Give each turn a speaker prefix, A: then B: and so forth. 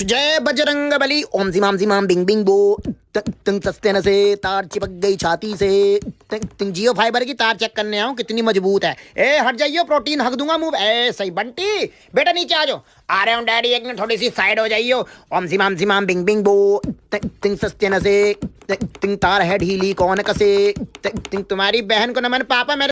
A: जय बजरंग बली ओम जी माम जी माम बिंग बिंग बो तंग सस्ते न से तार चिपक गई छाती से तंग जियो फाइबर की तार चेक करने आऊँ कितनी मजबूत है ए हट जाइयो प्रोटीन हक दूंगा मुंह ए सही बंटी बेटा नीचे आ जाओ आ रहे हो डैडी एक मिनट थोड़ी सी साइड हो जाइयो ओम जी माम जी माम बिंग बिंग बो तंग सस्ते न से तंग तार है ढीली कौन कसे तंग तुम्हारी बहन को न मैंने पापा मेरे